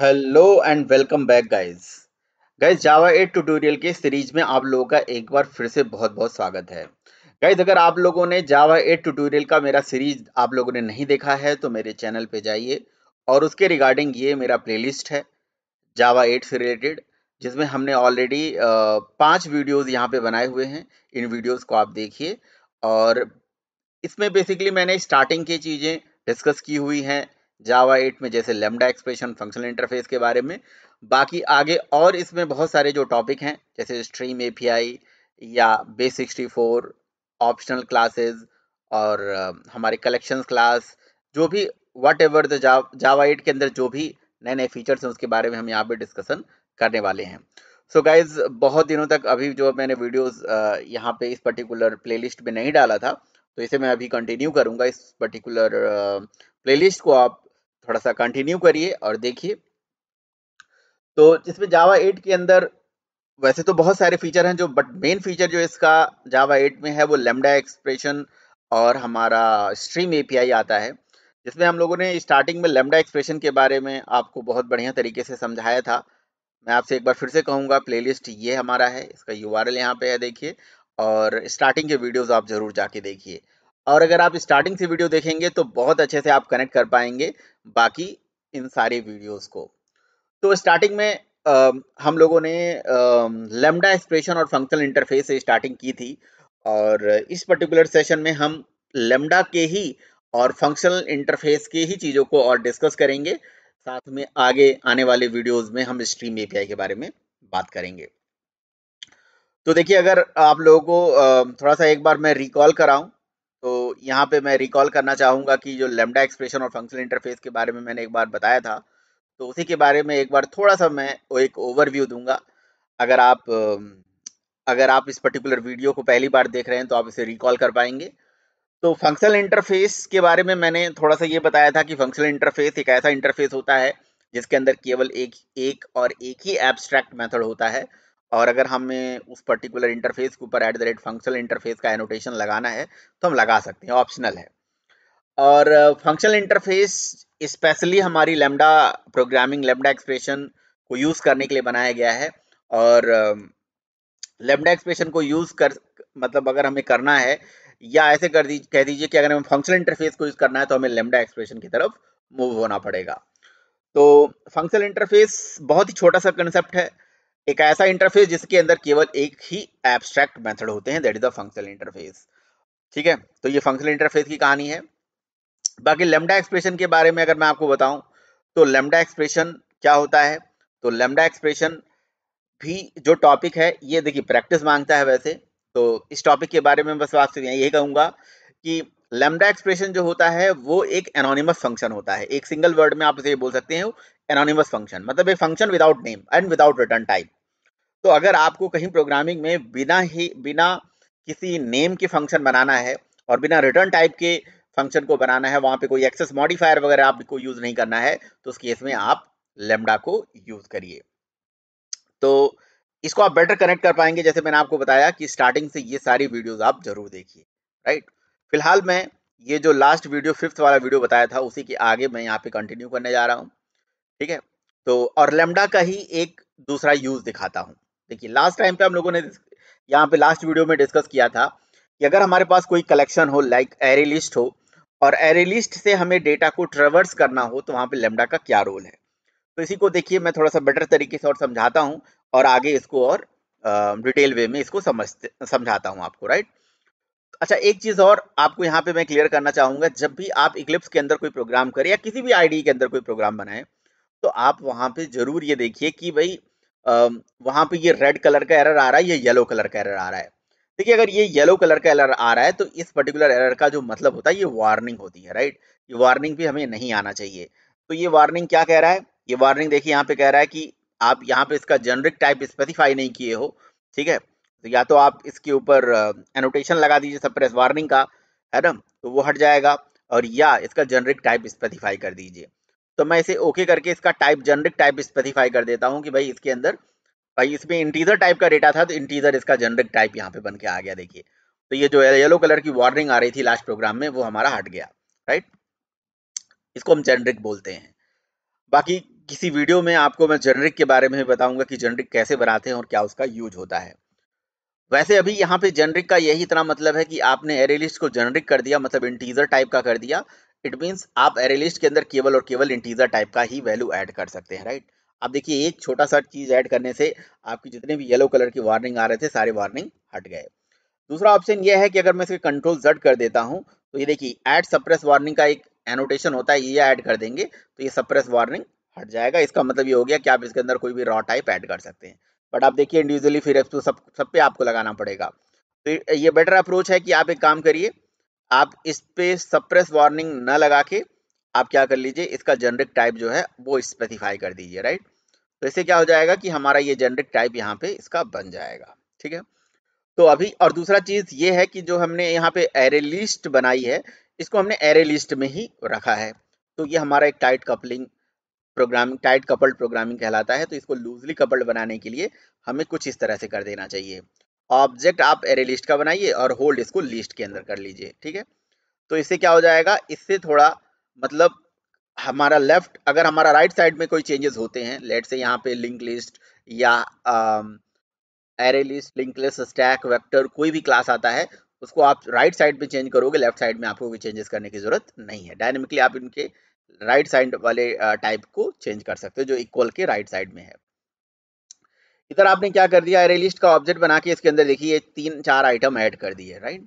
Hello and welcome back guys guys Java 8 tutorial के series में आप लोगों का एक बार फिर से बहुत बहुत स्वागत है गाइस अगर आप लोगों ने जावा 8 ट्यूटोरियल का मेरा सीरीज आप लोगों ने नहीं देखा है तो मेरे चैनल पे जाइए और उसके रिगार्डिंग ये मेरा प्लेलिस्ट है जावा 8 से रिलेटेड जिसमें हमने ऑलरेडी पाँच वीडियोज़ यहाँ पर बनाए हुए हैं इन वीडियोज़ को आप देखिए और इसमें बेसिकली मैंने स्टार्टिंग की चीज़ें डिस्कस की हुई हैं जावा एट में जैसे लेमडा एक्सप्रेशन फंक्शनल इंटरफेस के बारे में बाकी आगे और इसमें बहुत सारे जो टॉपिक हैं जैसे स्ट्रीम एपीआई या base sixty four optional classes और uh, हमारे कलेक्शन क्लास जो भी whatever the Java eight के अंदर जो भी नए नए फीचर्स हैं उसके बारे में हम यहाँ पे डिस्कशन करने वाले हैं सो so गाइज बहुत दिनों तक अभी जो मैंने वीडियोस uh, यहाँ पे इस पर्टिकुलर प्लेलिस्ट में नहीं डाला था तो इसे मैं अभी कंटिन्यू करूँगा इस पर्टिकुलर प्लेलिस्ट uh, को आप थोड़ा सा कंटिन्यू करिए और देखिए तो जिसमें जावा 8 के अंदर वैसे तो बहुत सारे फीचर हैं जो बट मेन फीचर जो इसका जावा 8 में है वो लेमडा एक्सप्रेशन और हमारा स्ट्रीम एपीआई आता है जिसमें हम लोगों ने स्टार्टिंग में लेमडा एक्सप्रेशन के बारे में आपको बहुत बढ़िया तरीके से समझाया था मैं आपसे एक बार फिर से कहूँगा प्ले ये हमारा है इसका यू आर यहाँ पे है देखिए और स्टार्टिंग के वीडियोज़ आप ज़रूर जाके देखिए और अगर आप स्टार्टिंग से वीडियो देखेंगे तो बहुत अच्छे से आप कनेक्ट कर पाएंगे बाकी इन सारे वीडियोस को तो स्टार्टिंग में आ, हम लोगों ने लेमडा एक्सप्रेशन और फंक्शनल इंटरफेस से स्टार्टिंग की थी और इस पर्टिकुलर सेशन में हम लेमडा के ही और फंक्शनल इंटरफेस के ही चीज़ों को और डिस्कस करेंगे साथ में आगे आने वाले वीडियोस में हम स्ट्रीम एपीआई के बारे में बात करेंगे तो देखिए अगर आप लोगों को थोड़ा सा एक बार मैं रिकॉल कराऊं यहाँ पे मैं रिकॉल करना चाहूँगा कि जो लेमडा एक्सप्रेशन और फंक्शनल इंटरफेस के बारे में मैंने एक बार बताया था तो उसी के बारे में एक बार थोड़ा सा मैं एक ओवरव्यू दूंगा अगर आप अगर आप इस पर्टिकुलर वीडियो को पहली बार देख रहे हैं तो आप इसे रिकॉल कर पाएंगे तो फंक्शनल इंटरफेस के बारे में मैंने थोड़ा सा ये बताया था कि फंक्शनल इंटरफेस एक ऐसा इंटरफेस होता है जिसके अंदर केवल एक एक और एक ही एब्स्ट्रैक्ट मेथड होता है और अगर हमें उस पर्टिकुलर इंटरफेस के ऊपर at the rate functional interface का एनोटेशन लगाना है तो हम लगा सकते हैं ऑप्शनल है और फंक्शनल इंटरफेस स्पेशली हमारी लेमडा प्रोग्रामिंग लेमडा एक्सप्रेशन को यूज़ करने के लिए बनाया गया है और लेमडा एक्सप्रेशन को यूज़ कर मतलब अगर हमें करना है या ऐसे कर दीजिए कह दीजिए कि अगर हमें फंक्शनल इंटरफेस को यूज़ करना है तो हमें लेमडा एक्सप्रेशन की तरफ मूव होना पड़ेगा तो फंक्शनल इंटरफेस बहुत ही छोटा सा कंसेप्ट है एक ऐसा इंटरफेस जिसके अंदर केवल एक ही एब्स्ट्रैक्ट मेथड होते हैं that is the functional interface ठीक है तो ये फंक्शनल इंटरफेस की कहानी है बाकी लेमडा एक्सप्रेशन के बारे में अगर मैं आपको बताऊं तो लेमडा एक्सप्रेशन क्या होता है तो लेमडा एक्सप्रेशन भी जो टॉपिक है ये देखिए प्रैक्टिस मांगता है वैसे तो इस टॉपिक के बारे में बस आपसे यही कहूंगा कि लेमडा एक्सप्रेशन जो होता है वो एक एनोनिमस फंक्शन होता है एक सिंगल वर्ड में आप इसे बोल सकते हैं एनोनिमस फंक्शन मतलब एक function without name and without return type तो अगर आपको कहीं प्रोग्रामिंग में बिना ही बिना किसी नेम के फंक्शन बनाना है और बिना रिटर्न टाइप के फंक्शन को बनाना है वहाँ पे कोई एक्सेस मॉडिफायर वगैरह आपको यूज़ नहीं करना है तो उस केस में आप लेमडा को यूज़ करिए तो इसको आप बेटर कनेक्ट कर पाएंगे जैसे मैंने आपको बताया कि स्टार्टिंग से ये सारी वीडियोस आप जरूर देखिए राइट फिलहाल मैं ये जो लास्ट वीडियो फिफ्थ वाला वीडियो बताया था उसी के आगे मैं यहाँ पे कंटिन्यू करने जा रहा हूँ ठीक है तो और लेमडा का ही एक दूसरा यूज दिखाता हूँ देखिए लास्ट टाइम पे हम लोगों ने यहाँ पे लास्ट वीडियो में डिस्कस किया था कि अगर हमारे पास कोई कलेक्शन हो लाइक एरे लिस्ट हो और एरे लिस्ट से हमें डेटा को ट्रेवर्स करना हो तो वहाँ पे लेमडा का क्या रोल है तो इसी को देखिए मैं थोड़ा सा बेटर तरीके से और समझाता हूँ और आगे इसको और डिटेल वे में इसको समझते समझाता हूँ आपको राइट अच्छा एक चीज़ और आपको यहाँ पे मैं क्लियर करना चाहूँगा जब भी आप इक्लिप्स के अंदर कोई प्रोग्राम करें या किसी भी आईडी के अंदर कोई प्रोग्राम बनाएं तो आप वहां पे जरूर ये देखिए कि भाई वहां पे ये रेड कलर का एरर आ रहा है या येलो कलर का एरर आ रहा है देखिए अगर ये येलो कलर का एरर आ रहा है तो इस पर्टिकुलर एरर का जो मतलब होता है ये वार्निंग होती है राइट ये वार्निंग भी हमें नहीं आना चाहिए तो ये वार्निंग क्या कह रहा है ये वार्निंग देखिए यहाँ पे कह रहा है कि आप यहाँ पे इसका जेनरिक टाइप स्पेसिफाई नहीं किए हो ठीक है तो या तो आप इसके ऊपर एनोटेशन लगा दीजिए सप्रेस वार्निंग का है ना तो वो हट जाएगा और या इसका जेनरिक टाइप स्पेसिफाई कर दीजिए तो मैं इसे ओके करके इसका टाइप जनरिक टाइप स्पेसिफाई कर देता हूँ कि भाई इसके अंदर भाई इसमें इंटीजर टाइप का डेटा था तो इंटीजर इसका जनरिक टाइप यहाँ पे बन के आ गया देखिए तो ये जो येलो कलर की वार्निंग आ रही थी लास्ट प्रोग्राम में वो हमारा हट गया राइट इसको हम जेनरिक बोलते हैं बाकी किसी वीडियो में आपको मैं जेनरिक के बारे में भी बताऊंगा कि जेनरिक कैसे बनाते हैं और क्या उसका यूज होता है वैसे अभी यहाँ पे जेनरिक का यही इतना मतलब है कि आपने एरेलिस्ट को जेनरिक कर दिया मतलब इंटीजर टाइप का कर दिया इट मीन्स आप एरे लिस्ट के अंदर केवल और केवल इंटीजर टाइप का ही वैल्यू ऐड कर सकते हैं राइट अब देखिए एक छोटा सा चीज़ ऐड करने से आपकी जितने भी येलो कलर की वार्निंग आ रहे थे सारे वार्निंग हट गए दूसरा ऑप्शन यह है कि अगर मैं इसके कंट्रोल जड कर देता हूँ तो ये देखिए ऐड सप्रेस वार्निंग का एक एनोटेशन होता है ये ऐड कर देंगे तो ये सप्रेस वार्निंग हट जाएगा इसका मतलब ये हो गया कि आप इसके अंदर कोई भी रॉ टाइप ऐड कर सकते हैं बट आप देखिए इंडिविजुअली फिर तो सब सब पे आपको लगाना पड़ेगा तो ये बेटर अप्रोच है कि आप एक काम करिए आप इस पे सप्रेस वार्निंग ना लगा के आप क्या कर लीजिए इसका जेनरिक टाइप जो है वो स्पेसिफाई कर दीजिए राइट तो इससे क्या हो जाएगा कि हमारा ये जेनरिक टाइप यहाँ पे इसका बन जाएगा ठीक है तो अभी और दूसरा चीज ये है कि जो हमने यहाँ पे एरे लिस्ट बनाई है इसको हमने एरे लिस्ट में ही रखा है तो ये हमारा एक tight coupling programming tight coupled programming कहलाता है तो इसको लूजली कपल्ड बनाने के लिए हमें कुछ इस तरह से कर देना चाहिए ऑब्जेक्ट आप एरे लिस्ट का बनाइए और होल्ड इसको लिस्ट के अंदर कर लीजिए ठीक है तो इससे क्या हो जाएगा इससे थोड़ा मतलब हमारा लेफ्ट अगर हमारा राइट right साइड में कोई चेंजेस होते हैं लेट से यहाँ पे लिंक लिस्ट या array list link list stack vector कोई भी क्लास आता है उसको आप राइट right साइड में चेंज करोगे लेफ्ट साइड में आपको कोई चेंजेस करने की जरूरत नहीं है डायनेमिकली आप इनके राइट right साइड वाले टाइप uh, को चेंज कर सकते हो जो इक्वल के राइट right साइड में है इधर आपने क्या कर दिया एरे लिस्ट का ऑब्जेक्ट बना के इसके अंदर देखिए तीन चार आइटम ऐड कर दिए राइट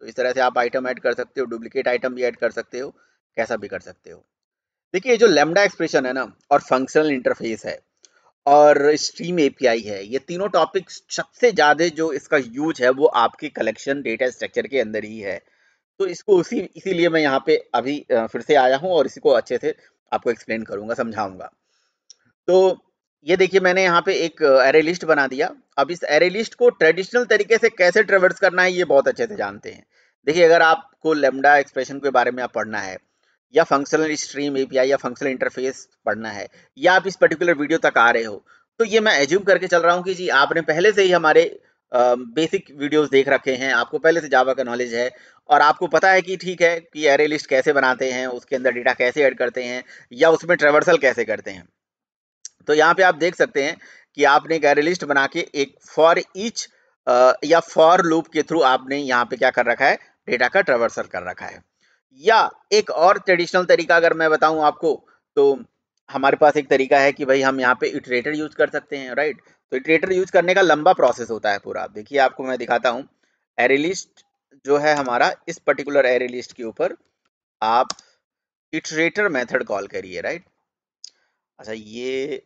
तो इस तरह से आप आइटम ऐड कर सकते हो डुप्लीकेट आइटम भी ऐड कर सकते हो कैसा भी कर सकते हो देखिए जो लेमडा एक्सप्रेशन है ना और फंक्शनल इंटरफेस है और स्ट्रीम एपीआई है ये तीनों टॉपिक सबसे ज़्यादा जो इसका यूज है वो आपके कलेक्शन डेटा स्ट्रक्चर के अंदर ही है तो इसको उसी इसीलिए मैं यहाँ पे अभी फिर से आया हूँ और इसी को अच्छे से आपको एक्सप्लेन करूँगा समझाऊँगा तो ये देखिए मैंने यहाँ पे एक एरे लिस्ट बना दिया अब इस एरे लिस्ट को ट्रेडिशनल तरीके से कैसे ट्रेवर्स करना है ये बहुत अच्छे से जानते हैं देखिए अगर आपको लेमडा एक्सप्रेशन के बारे में आप पढ़ना है या फंक्शनल स्ट्रीम एपीआई या फंक्शनल इंटरफेस पढ़ना है या आप इस पर्टिकुलर वीडियो तक आ रहे हो तो ये मैं एज्यूम करके चल रहा हूँ कि जी आपने पहले से ही हमारे बेसिक वीडियोस देख रखे हैं आपको पहले से जावा का नॉलेज है और आपको पता है कि ठीक है कि एरे लिस्ट कैसे बनाते हैं उसके अंदर डेटा कैसे ऐड करते हैं या उसमें ट्रेवर्सल कैसे करते हैं तो यहाँ पे आप देख सकते हैं कि आपने एक एरे लिस्ट बना के एक फॉर ईच या फॉर लूप के थ्रू आपने यहाँ पे क्या कर रखा है डेटा का ट्रवर्सल कर रखा है या एक और ट्रेडिशनल तरीका अगर मैं बताऊं आपको तो हमारे पास एक तरीका है कि भाई हम यहाँ पे इटरेटर यूज कर सकते हैं राइट तो इटरेटर यूज करने का लंबा प्रोसेस होता है पूरा देखिए आपको मैं दिखाता हूँ एरे लिस्ट जो है हमारा इस पर्टिकुलर एरे लिस्ट के ऊपर आप इटरेटर मेथड कॉल करिए राइट अच्छा ये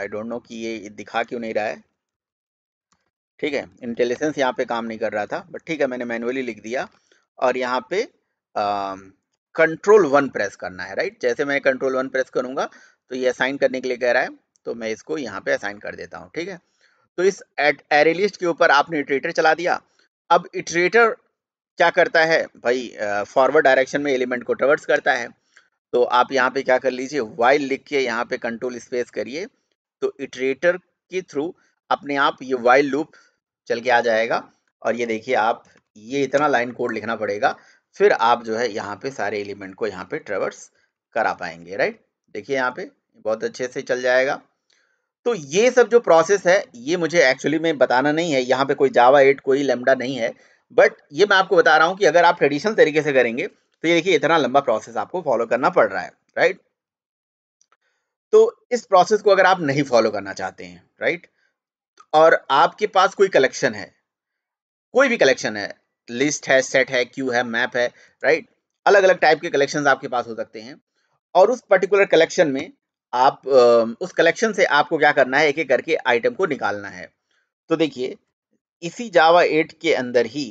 आई डोंट नो कि ये दिखा क्यों नहीं रहा है ठीक है इंटेलिजेंस यहाँ पे काम नहीं कर रहा था बट ठीक है मैंने मैनुअली लिख दिया और यहाँ पे कंट्रोल वन प्रेस करना है राइट जैसे मैं कंट्रोल वन प्रेस करूंगा तो ये असाइन करने के लिए कह रहा है तो मैं इसको यहाँ पे असाइन कर देता हूँ ठीक है तो इस एरे लिस्ट के ऊपर आपने इटरेटर चला दिया अब इटरेटर क्या करता है भाई फॉरवर्ड डायरेक्शन में एलिमेंट को ट्रवर्स करता है तो आप यहाँ पे क्या कर लीजिए वाइल लिख के यहाँ पे कंट्रोल स्पेस करिए तो इटरेटर के थ्रू अपने आप ये वाइल लूप चल के आ जाएगा और ये देखिए आप ये इतना लाइन कोड लिखना पड़ेगा फिर आप जो है यहाँ पे सारे एलिमेंट को यहाँ पे ट्रेवर्स करा पाएंगे राइट देखिए यहाँ पे बहुत अच्छे से चल जाएगा तो ये सब जो प्रोसेस है ये मुझे एक्चुअली में बताना नहीं है यहाँ पे कोई जावा एट कोई लेमडा नहीं है बट ये मैं आपको बता रहा हूँ कि अगर आप ट्रेडिशनल तरीके से करेंगे तो ये देखिए इतना लंबा प्रोसेस आपको फॉलो करना पड़ रहा है राइट तो इस प्रोसेस को अगर आप नहीं फॉलो करना चाहते हैं राइट और आपके पास कोई कलेक्शन है कोई भी कलेक्शन है लिस्ट है सेट है क्यू है मैप है राइट अलग अलग टाइप के कलेक्शन आपके पास हो सकते हैं और उस पर्टिकुलर कलेक्शन में आप उस कलेक्शन से आपको क्या करना है एक एक करके आइटम को निकालना है तो देखिए इसी जावा एट के अंदर ही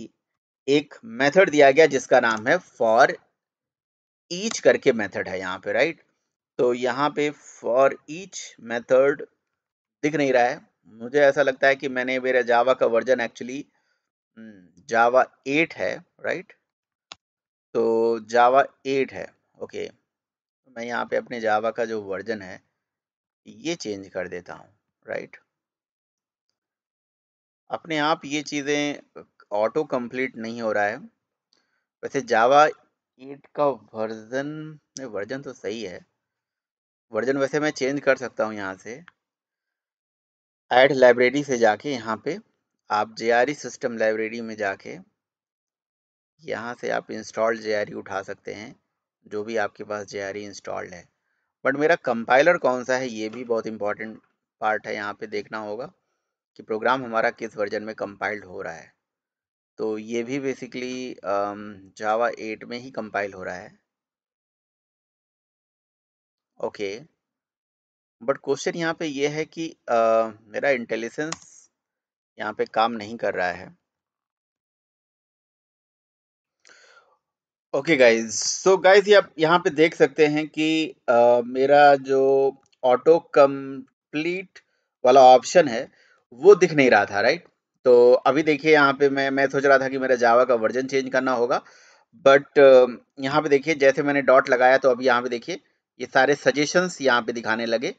एक मेथड दिया गया जिसका नाम है फॉर ईच करके मेथड है यहाँ पे राइट तो यहाँ पे फॉर ईच मेथड दिख नहीं रहा है मुझे ऐसा लगता है कि मैंने मेरा जावा का वर्जन एक्चुअली जावा एट है राइट तो जावा एट है ओके तो मैं यहाँ पे अपने जावा का जो वर्जन है ये चेंज कर देता हूँ राइट अपने आप ये चीज़ें ऑटो कंप्लीट नहीं हो रहा है वैसे जावा एट का वर्जन वर्जन तो सही है वर्जन वैसे मैं चेंज कर सकता हूँ यहाँ से ऐड लाइब्रेरी से जाके यहाँ पे आप जे सिस्टम लाइब्रेरी में जाके यहाँ से आप इंस्टॉल जे उठा सकते हैं जो भी आपके पास जे इंस्टॉल्ड है बट मेरा कंपाइलर कौन सा है ये भी बहुत इंपॉर्टेंट पार्ट है यहाँ पे देखना होगा कि प्रोग्राम हमारा किस वर्जन में कंपाइल्ड हो रहा है तो ये भी बेसिकली जावा एट में ही कंपाइल हो रहा है ओके बट क्वेश्चन यहाँ पे ये है कि uh, मेरा इंटेलिजेंस यहाँ पे काम नहीं कर रहा है ओके गाइज सो गाइज ये आप यहाँ पे देख सकते हैं कि uh, मेरा जो ऑटो कंप्लीट वाला ऑप्शन है वो दिख नहीं रहा था राइट तो अभी देखिए यहाँ पे मैं मैं सोच रहा था कि मेरा जावा का वर्जन चेंज करना होगा बट यहाँ पे देखिए जैसे मैंने डॉट लगाया तो अभी यहाँ पे देखिए ये सारे सजेशंस यहाँ पे दिखाने लगे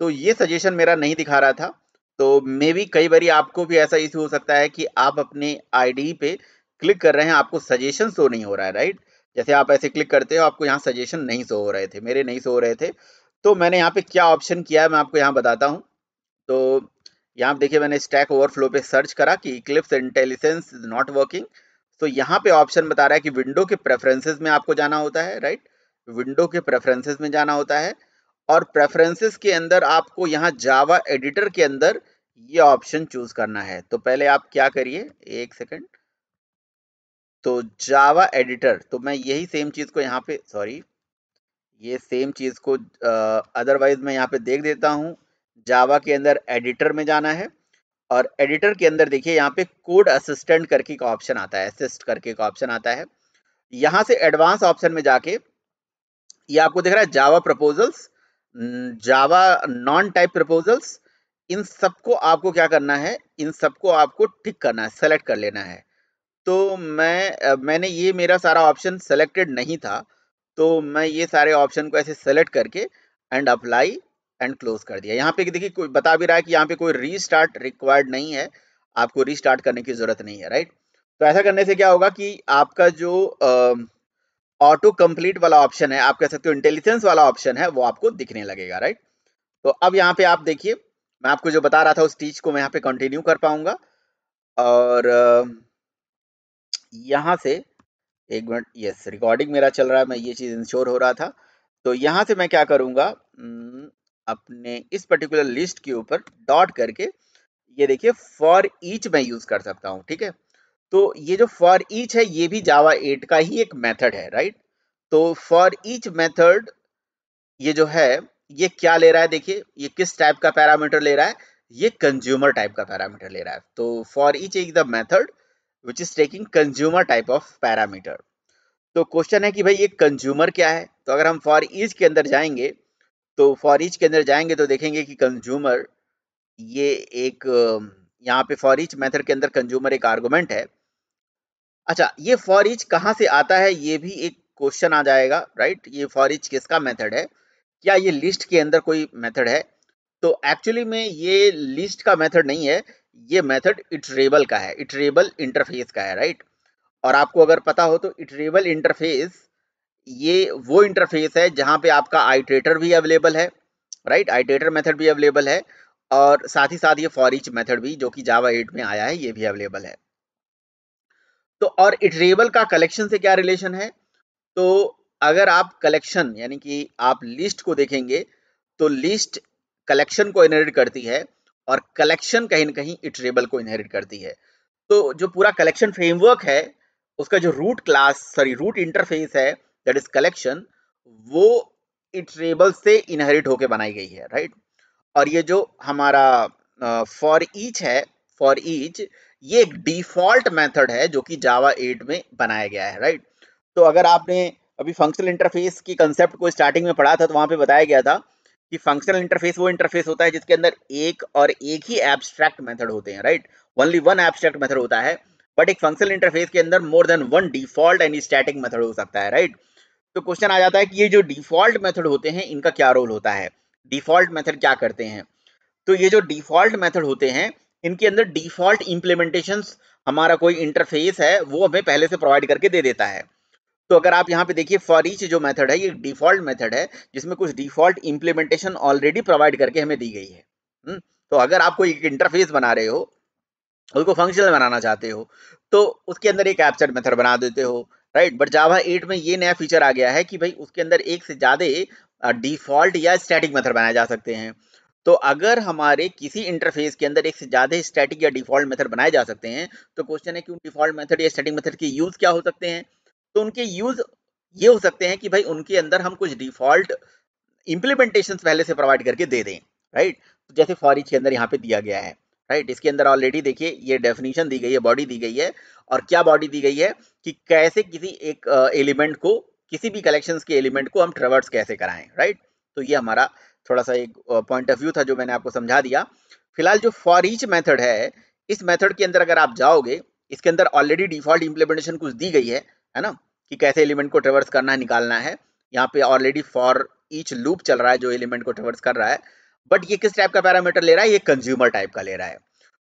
तो ये सजेशन मेरा नहीं दिखा रहा था तो मे भी कई बार आपको भी ऐसा इशू हो सकता है कि आप अपने आई पे क्लिक कर रहे हैं आपको सजेशन शो नहीं हो रहा है राइट जैसे आप ऐसे क्लिक करते हो आपको यहाँ सजेशन नहीं शो हो रहे थे मेरे नहीं शो हो रहे थे तो मैंने यहाँ पे क्या ऑप्शन किया है मैं आपको यहाँ बताता हूँ तो यहाँ देखिए मैंने स्टैक ओवरफ्लो पे सर्च करा कि Eclipse intelligence is not working तो यहाँ पे ऑप्शन बता रहा है कि विंडो के प्रेफरेंसेस में आपको जाना होता है राइट विंडो के प्रेफरेंसेस में जाना होता है और प्रेफरेंसेस के अंदर आपको यहाँ जावा एडिटर के अंदर ये ऑप्शन चूज करना है तो पहले आप क्या करिए एक सेकंड तो जावा एडिटर तो मैं यही सेम चीज को यहाँ पे सॉरी ये सेम चीज को अदरवाइज मैं यहाँ पे देख देता हूँ जावा के अंदर एडिटर में जाना है और एडिटर के अंदर देखिए यहाँ पे कोड असिस्टेंट करके का ऑप्शन आता है असिस्ट करके का ऑप्शन आता है यहाँ से एडवांस ऑप्शन में जाके ये आपको दिख रहा है Java proposals Java non type proposals इन सबको आपको क्या करना है इन सबको आपको टिक करना है सेलेक्ट कर लेना है तो मैं मैंने ये मेरा सारा ऑप्शन सेलेक्टेड नहीं था तो मैं ये सारे ऑप्शन को ऐसे सेलेक्ट करके एंड अप्लाई एंड क्लोज कर दिया यहाँ पे देखिए कोई बता भी रहा है कि यहाँ पे कोई रीस्टार्ट रिक्वायर्ड नहीं है आपको रीस्टार्ट करने की ज़रूरत नहीं है राइट तो ऐसा करने से क्या होगा कि आपका जो ऑटो कंप्लीट वाला ऑप्शन है आप कह सकते हो इंटेलिजेंस वाला ऑप्शन है वो आपको दिखने लगेगा राइट तो अब यहाँ पे आप देखिए मैं आपको जो बता रहा था उस चीज को मैं यहाँ पे कंटिन्यू कर पाऊंगा और यहाँ से एक मिनट यस रिकॉर्डिंग मेरा चल रहा है मैं ये चीज़ इंश्योर हो रहा था तो यहाँ से मैं क्या करूंगा हम्म, अपने इस पर्टिकुलर लिस्ट के ऊपर डॉट करके ये देखिए फॉर ईच मैं यूज़ कर सकता हूँ ठीक है तो ये जो फॉर ईच है ये भी जावा एट का ही एक मेथड है राइट तो फॉर ईच मेथड ये जो है ये क्या ले रहा है देखिए ये किस टाइप का पैरामीटर ले रहा है ये कंज्यूमर टाइप का पैरामीटर ले रहा है तो for each is the method which is taking consumer type of parameter तो क्वेश्चन है कि भाई ये कंज्यूमर क्या है तो अगर हम फॉर ईच के अंदर जाएंगे तो फॉर ईच के अंदर जाएंगे तो देखेंगे कि कंज्यूमर ये एक यहाँ पे फॉर ईच मेथड के अंदर कंज्यूमर एक आर्गूमेंट है अच्छा ये फॉर कहाँ से आता है ये भी एक क्वेश्चन आ जाएगा राइट ये फॉर किसका मेथड है क्या ये लिस्ट के अंदर कोई मेथड है तो एक्चुअली में ये लिस्ट का मेथड नहीं है ये मेथड इटरेबल का है इटरेबल इंटरफेस का है राइट और आपको अगर पता हो तो इटरेबल इंटरफेस ये वो इंटरफेस है जहाँ पे आपका आइटरेटर भी अवेलेबल है राइट आइटरेटर मेथड भी अवेलेबल है और साथ ही साथ ये फॉर मेथड भी जो कि जावा एट में आया है ये भी अवेलेबल है तो और इटरेबल का कलेक्शन से क्या रिलेशन है तो अगर आप कलेक्शन यानी कि आप लिस्ट को देखेंगे तो लिस्ट कलेक्शन को इनहेरिट करती है और कलेक्शन कहीं ना कहीं इटरेबल को इनहेरिट करती है तो जो पूरा कलेक्शन फ्रेमवर्क है उसका जो root class sorry root interface है दैट इज कलेक्शन वो इटरेबल से इनहेरिट होके बनाई गई है राइट और ये जो हमारा फॉर uh, ईच है फॉर ईच ये एक डिफॉल्ट मेथड है जो कि जावा 8 में बनाया गया है राइट तो अगर आपने अभी फंक्शनल इंटरफेस की कंसेप्ट को स्टार्टिंग में पढ़ा था तो वहां पे बताया गया था कि फंक्शनल इंटरफेस वो इंटरफेस होता है जिसके अंदर एक और एक ही एब्स्ट्रैक्ट मेथड होते हैं right only one abstract method होता है बट एक फंक्शनल इंटरफेस के अंदर more than one default and static method हो सकता है राइट तो क्वेश्चन आ जाता है कि ये जो डिफॉल्ट मेथड होते हैं इनका क्या रोल होता है डिफॉल्ट मेथड क्या करते हैं तो ये जो डिफॉल्ट मेथड होते हैं इनके अंदर डिफॉल्ट इंप्लीमेंटेशन हमारा कोई इंटरफेस है वो हमें पहले से प्रोवाइड करके दे देता है तो अगर आप यहाँ पे देखिए फॉर ईच जो मेथड है ये डिफॉल्ट मेथड है जिसमें कुछ डिफॉल्ट इंप्लीमेंटेशन ऑलरेडी प्रोवाइड करके हमें दी गई है हम्म, तो अगर आप कोई इंटरफेस बना रहे हो उसको फंक्शनल बनाना चाहते हो तो उसके अंदर एक कैप्चर मेथड बना देते हो राइट बट जावा एट में ये नया फीचर आ गया है कि भाई उसके अंदर एक से ज़्यादा डिफॉल्ट uh, या स्टैटिक मेथड बनाए जा सकते हैं तो अगर हमारे किसी इंटरफेस के अंदर एक से ज्यादा स्टैटिक या डिफॉल्ट मेथड बनाए जा सकते हैं तो क्वेश्चन है कि उन डिफॉल्ट मेथड या स्टैटिक मेथड के यूज क्या हो सकते हैं तो उनके यूज ये हो सकते हैं कि भाई उनके अंदर हम कुछ डिफॉल्ट इम्प्लीमेंटेशन पहले से प्रोवाइड करके दे दें राइट तो जैसे फॉरिज के अंदर यहाँ पे दिया गया है राइट इसके अंदर ऑलरेडी देखिए ये डेफिनेशन दी गई है बॉडी दी गई है और क्या बॉडी दी गई है कि कैसे किसी एक एलिमेंट uh, को किसी भी कलेक्शन के एलिमेंट को हम ट्रेवर्स कैसे कराएं राइट तो ये हमारा थोड़ा सा एक पॉइंट ऑफ व्यू था जो मैंने आपको समझा दिया फिलहाल जो फॉर ईच मैथड है इस मैथड के अंदर अगर आप जाओगे इसके अंदर ऑलरेडी डिफॉल्ट इंप्लीमेंटेशन कुछ दी गई है है ना कि कैसे एलिमेंट को ट्रेवर्स करना है निकालना है यहाँ पे ऑलरेडी फॉर ईच लूप चल रहा है जो एलिमेंट को ट्रेवर्स कर रहा है बट ये किस टाइप का पैरामीटर ले रहा है ये कंज्यूमर टाइप का ले रहा है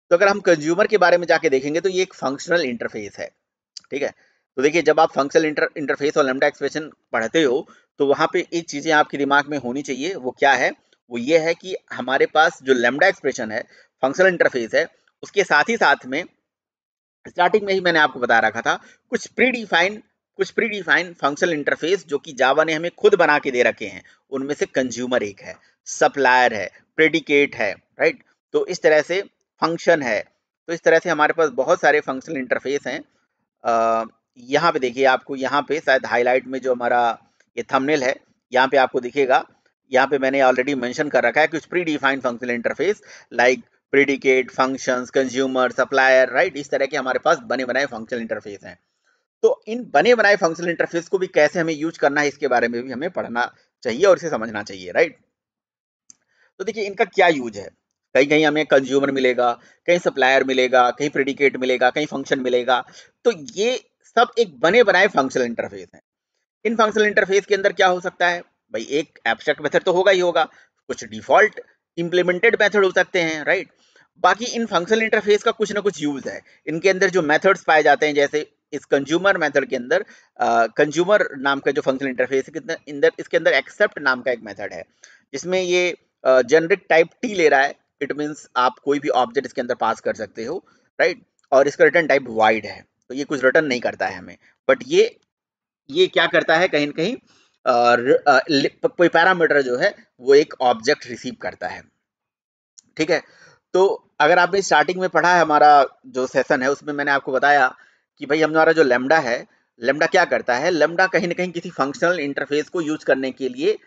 तो अगर हम कंज्यूमर के बारे में जाके देखेंगे तो ये एक फंक्शनल इंटरफेस है ठीक है तो देखिए जब आप फंक्शनल इंटर इंटरफेस और लेमडा एक्सप्रेशन पढ़ते हो तो वहाँ पे एक चीज़ें आपके दिमाग में होनी चाहिए वो क्या है वो ये है कि हमारे पास जो लेमडा एक्सप्रेशन है फंक्शनल इंटरफेस है उसके साथ ही साथ में स्टार्टिंग में ही मैंने आपको बता रखा था कुछ प्री कुछ प्री डिफाइंड फंक्शनल इंटरफेस जो कि जावा ने हमें खुद बना के दे रखे हैं उनमें से कंज्यूमर एक है सप्लायर है प्रेडिकेट है राइट तो इस तरह से फंक्शन है तो इस तरह से हमारे पास बहुत सारे फंक्शनल इंटरफेस हैं यहाँ पे देखिए आपको यहाँ पे शायद हाईलाइट में जो हमारा ये थंबनेल है यहाँ पे आपको दिखेगा यहाँ पे मैंने ऑलरेडी मेंशन कर रखा है कि predefined functional interface like predicate functions consumer supplier right इस तरह के हमारे पास बने बनाए फंक्शनल इंटरफेस हैं तो इन बने बनाए फंक्शनल इंटरफेस को भी कैसे हमें यूज करना है इसके बारे में भी हमें पढ़ना चाहिए और इसे समझना चाहिए राइट तो देखिए इनका क्या यूज है कहीं कहीं हमें कंज्यूमर मिलेगा कहीं सप्लायर मिलेगा कहीं प्रिडिकेट मिलेगा कहीं फंक्शन मिलेगा तो ये सब एक बने बनाए फंक्शनल इंटरफेस हैं इन फंक्शनल इंटरफेस के अंदर क्या हो सकता है भाई एक एब्स्ट्रैक्ट मेथड तो होगा ही होगा कुछ डिफॉल्ट इंप्लीमेंटेड मेथड हो सकते हैं राइट बाकी इन फंक्शनल इंटरफेस का कुछ ना कुछ यूज है इनके अंदर जो मेथड्स पाए जाते हैं जैसे इस कंज्यूमर मेथड के अंदर कंज्यूमर नाम का जो फंक्शनल इंटरफेस है इंदर इसके अंदर एक्सेप्ट नाम का एक मेथड है जिसमें ये जेनरिक टाइप टी ले रहा है इट मीन्स आप कोई भी ऑब्जेक्ट इसके अंदर पास कर सकते हो राइट right? और इसका रिटर्न टाइप वाइड है तो ये कुछ रिटर्न नहीं करता है हमें बट ये ये क्या करता है कहीं ना कहीं कोई पैरामीटर जो है वो एक ऑब्जेक्ट रिसीव करता है ठीक है तो अगर आपने स्टार्टिंग में पढ़ा है हमारा जो सेशन है उसमें मैंने आपको बताया कि भाई हमारा जो लेमडा है लेमडा क्या करता है लेमडा कहीं ना कहीं किसी फंक्शनल इंटरफेस को यूज करने के लिए